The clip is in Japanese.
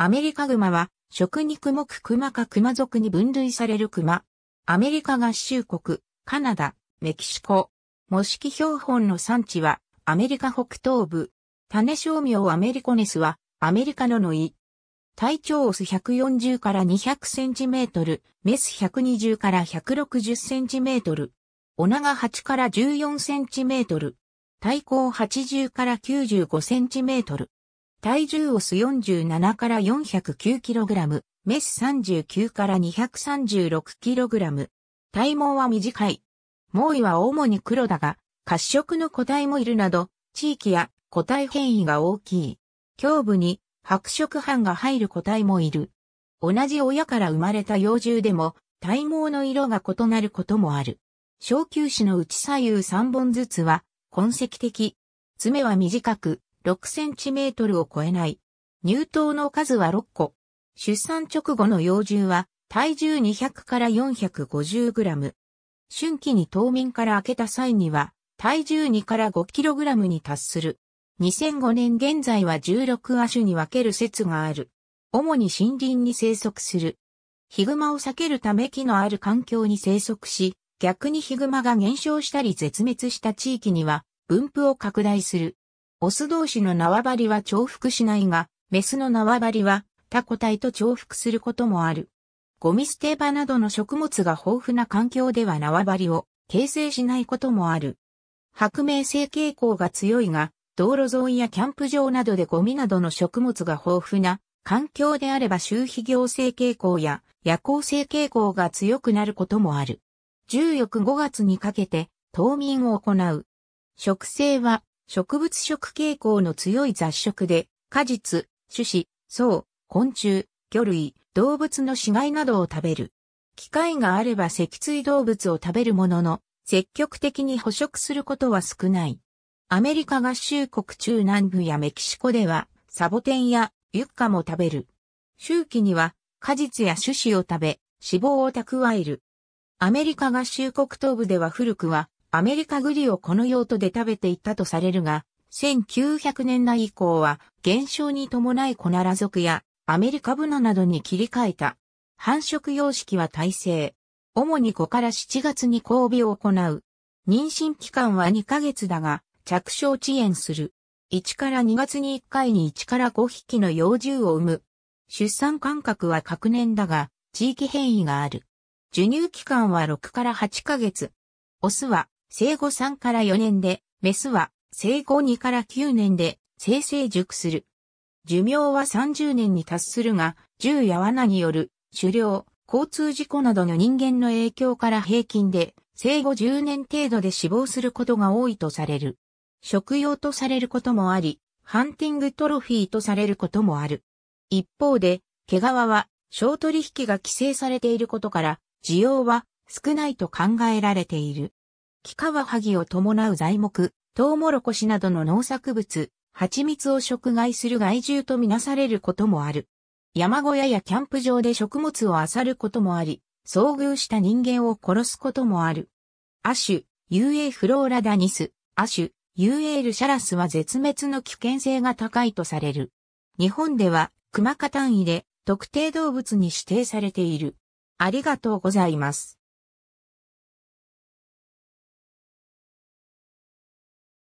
アメリカグマは、食肉目クマかクマ族に分類されるクマ。アメリカ合衆国、カナダ、メキシコ。模式標本の産地は、アメリカ北東部。種商名アメリコネスは、アメリカのノイ。体長オス140から200センチメートル、メス120から160センチメートル。おガ8から14センチメートル。体高80から95センチメートル。体重オス47から409キログラム、メス39から236キログラム。体毛は短い。猛威は主に黒だが、褐色の個体もいるなど、地域や個体変異が大きい。胸部に白色斑が入る個体もいる。同じ親から生まれた幼獣でも、体毛の色が異なることもある。小球種の内左右3本ずつは、痕跡的。爪は短く、6センチメートルを超えない。乳頭の数は6個。出産直後の幼獣は体重200から450グラム。春季に冬眠から明けた際には体重2から5キログラムに達する。2005年現在は16亜種に分ける説がある。主に森林に生息する。ヒグマを避けるため木のある環境に生息し、逆にヒグマが減少したり絶滅した地域には分布を拡大する。オス同士の縄張りは重複しないが、メスの縄張りは他個体と重複することもある。ゴミ捨て場などの食物が豊富な環境では縄張りを形成しないこともある。白明性傾向が強いが、道路沿いやキャンプ場などでゴミなどの食物が豊富な環境であれば周肥行性傾向や夜行性傾向が強くなることもある。重4 5月にかけて冬眠を行う。植生は植物食傾向の強い雑食で、果実、種子、草、昆虫、魚類、動物の死骸などを食べる。機会があれば脊椎動物を食べるものの、積極的に捕食することは少ない。アメリカ合衆国中南部やメキシコでは、サボテンやユッカも食べる。周期には、果実や種子を食べ、脂肪を蓄える。アメリカ合衆国東部では古くは、アメリカ栗をこの用途で食べていたとされるが、1900年代以降は減少に伴いコナラ族やアメリカブナなどに切り替えた。繁殖様式は耐性。主に5から7月に交尾を行う。妊娠期間は2ヶ月だが、着床遅延する。1から2月に1回に1から5匹の幼獣を産む。出産間隔は隔年だが、地域変異がある。授乳期間は6から8ヶ月。オスは生後3から4年で、メスは生後2から9年で生成熟する。寿命は30年に達するが、銃や罠による狩猟、交通事故などの人間の影響から平均で生後10年程度で死亡することが多いとされる。食用とされることもあり、ハンティングトロフィーとされることもある。一方で、毛皮は小取引が規制されていることから、需要は少ないと考えられている。木カワハギを伴う材木、トウモロコシなどの農作物、蜂蜜を食害する害獣とみなされることもある。山小屋やキャンプ場で食物を漁ることもあり、遭遇した人間を殺すこともある。アシュ、UA フローラダニス、アシュ、UA ルシャラスは絶滅の危険性が高いとされる。日本では、熊化単位で特定動物に指定されている。ありがとうございます。